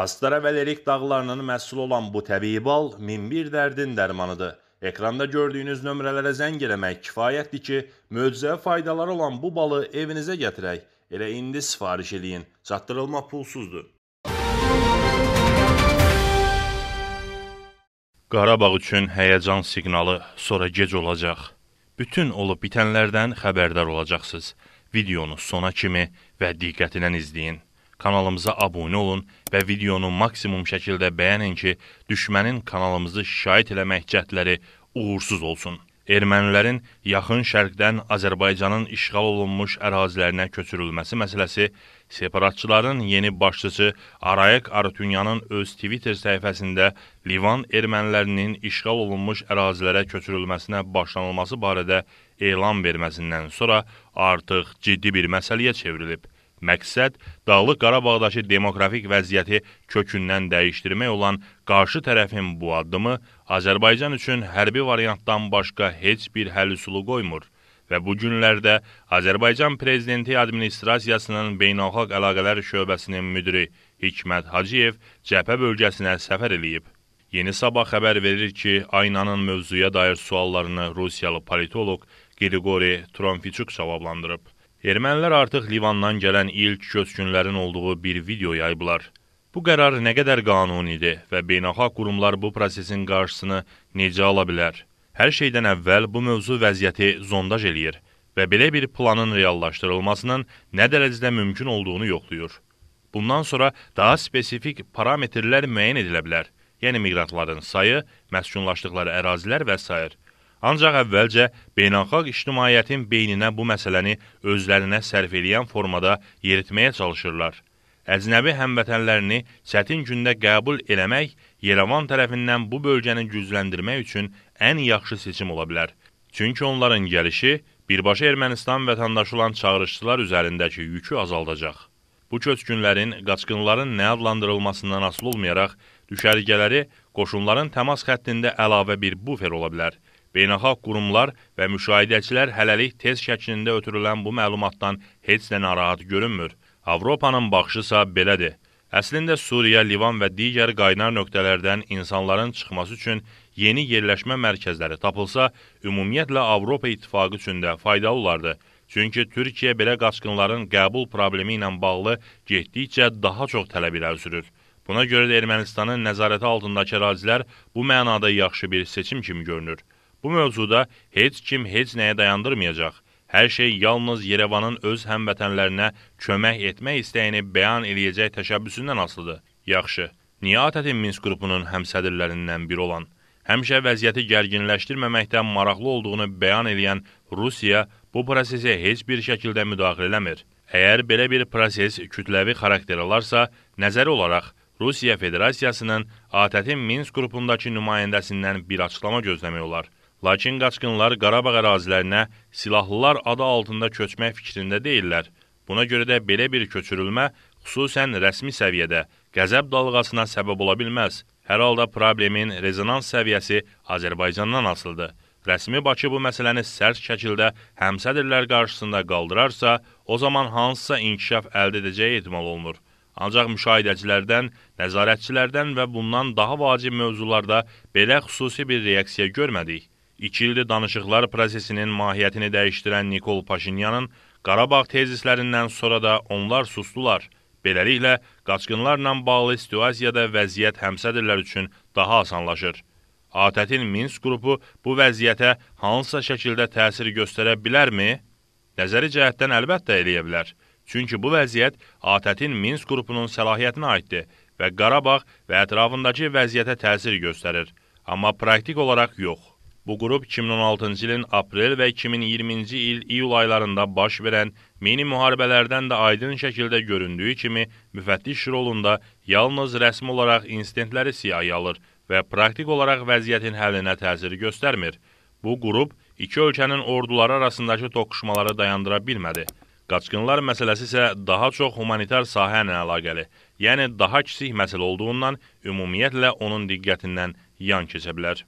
Astara və Lerik dağlarının məhsul olan bu təbii bal minbir dərdin dərmanıdır. Ekranda gördüyünüz nömrələrə zəng eləmək kifayətdir ki, möcüzə faydaları olan bu balı evinizə gətirək. Elə indi sifariş eləyin. Çatdırılma pulsuzdur. Qarabağ üçün həyəcan siqnalı sonra gec olacaq. Bütün olub bitənlərdən xəbərdar olacaqsınız. Videonu sona kimi və diqqətlə izləyin. Kanalımıza abunə olun və videonu maksimum şəkildə bəyənin ki, düşmənin kanalımızı şahid eləmək cəhdləri uğursuz olsun. Ermənilərin yaxın şərqdən Azərbaycanın işğal olunmuş ərazilərinə köçürülməsi məsələsi separatçıların yeni başçısı Arayek Arutunyanın öz Twitter səhifəsində Livan ermənilərinin işğal olunmuş ərazilərə köçürülməsinə başlanılması barədə elan verməsindən sonra artıq ciddi bir məsələyə çevrilib. Məqsəd Dağlıq Qarabağdakı demokratik vəziyyəti kökündən dəyişdirmək olan qarşı tərəfin bu addımı Azərbaycan üçün hərbi variantdan başqa heç bir həll üsulu qoymur və bu günlərdə Azərbaycan Prezidenti Administrasiyasının Beynəlxalq Əlaqələr Şöbəsinin müdiri Hikmət Hacıyev cəbhə bölgəsinə səfər eləyib. Yeni Sabah xəbər verir ki, aynanın mövzuya dair suallarını Rusiyalı politoloq Qriqori Tromfiçuk cavablandırıb. Ermənilər artıq Livandan gələn ilk köçkünlərin olduğu bir video yayıblar. Bu qərar nə qədər qanunidir və beynəlxalq qurumlar bu prosesin qarşısını necə ala bilər? Hər şeydən əvvəl bu mövzu vəziyyəti zondaj eləyir və belə bir planın reallaşdırılmasının nə dərəcədə mümkün olduğunu yoxlayır. Bundan sonra daha spesifik parametrlər müəyyən edilə bilər, yəni miqrantların sayı, məskunlaşdıqları ərazilər və s. Ancaq əvvəlcə beynəlxalq ictimaiyyətin beyninə bu məsələni özlərinə sərf eləyən formada yeritməyə çalışırlar. Əcnəbi həmvətənlərini çətin gündə qəbul eləmək Yerevan tərəfindən bu bölgəni gücləndirmək üçün ən yaxşı seçim ola bilər. Çünki onların gəlişi birbaşa Ermənistan vətəndaşı olan çağırışçılar üzərindəki yükü azaldacaq. Bu köçkünlərin, qaçqınların nə adlandırılmasından asılı olmayaraq düşərgələri qoşunların təmas xəttində əlavə bir bufer ola bilər. Beynəlxalq qurumlar və müşahidəçilər hələlik tez şəklində ötürülən bu məlumatdan heç də narahat görünmür. Avropanın baxışısa belədir. Əslində Suriya, Livan və digər qaynar nöqtələrdən insanların çıxması üçün yeni yerləşmə mərkəzləri tapılsa, ümumiyyətlə Avropa İttifaqı üçün də faydalı olardı. Çünki Türkiyə belə qaçqınların qəbul problemi ilə bağlı getdikcə daha çox tələb irəli sürür. Buna görə də Ermənistanın nəzarəti altındakı ərazilər bu mənada yaxşı bir seçim kimi görünür. Bu mövzuda heç kim heç nəyə dayandırmayacaq. Hər şey yalnız Yerevanın öz həmvətənlərinə kömək etmək istəyini bəyan eləyəcək təşəbbüsündən asılıdır. Yaxşı, niyə ATƏT-in Minsk qrupunun həmsədirlərindən biri olan, həmişə vəziyyəti gərginləşdirməməkdən maraqlı olduğunu bəyan eləyən Rusiya bu prosesə heç bir şəkildə müdaxilə eləmir? Əgər belə bir proses kütləvi xarakter alarsa, nəzəri olaraq Rusiya Federasiyasının ATƏT-in Minsk qrupundakı nümayəndəsindən bir açıqlama gözləmək olar. Lakin qaçqınlar Qarabağ ərazilərinə silahlılar adı altında köçmək fikrində deyillər. Buna görə də belə bir köçürülmə xüsusən rəsmi səviyyədə qəzəb dalğasına səbəb ola bilməz. Hər halda problemin rezonans səviyyəsi Azərbaycandan asılıdır. Rəsmi Bakı bu məsələni sərt şəkildə həmsədirlər qarşısında qaldırarsa, o zaman hansısa inkişaf əldə edəcəyi ehtimal olunur. Ancaq müşahidəçilərdən, nəzarətçilərdən və bundan daha vacib mövzularda belə xüsusi bir reaksiya görmədik. İki ildir danışıqlar prosesinin mahiyyətini dəyişdirən Nikol Paşinyanın Qarabağ tezislərindən sonra da onlar sustular. Beləliklə, qaçqınlarla bağlı situasiyada vəziyyət həmsədirlər üçün daha asanlaşır. ATƏT-in Minsk qrupu bu vəziyyətə hansısa şəkildə təsir göstərə bilərmi? Nəzəri cəhətdən əlbəttə eləyə bilər. Çünki bu vəziyyət ATƏT-in Minsk qrupunun səlahiyyətinə aiddir və Qarabağ və ətrafındakı vəziyyətə təsir göstərir, amma praktik olaraq yox. Bu qrup 2016-cı ilin aprel və 2020-ci il iyul aylarında baş verən mini müharibələrdən də aydın şəkildə göründüyü kimi müfəttiş rolunda yalnız rəsmi olaraq insidentləri siyahıya alır və praktik olaraq vəziyyətin həllinə təsir göstərmir. Bu qrup iki ölkənin orduları arasındakı toqquşmaları dayandıra bilmədi. Qaçqınlar məsələsi isə daha çox humanitar sahə ilə əlaqəli, yəni daha kiçik məsələ olduğundan ümumiyyətlə onun diqqətindən yan keçə bilər.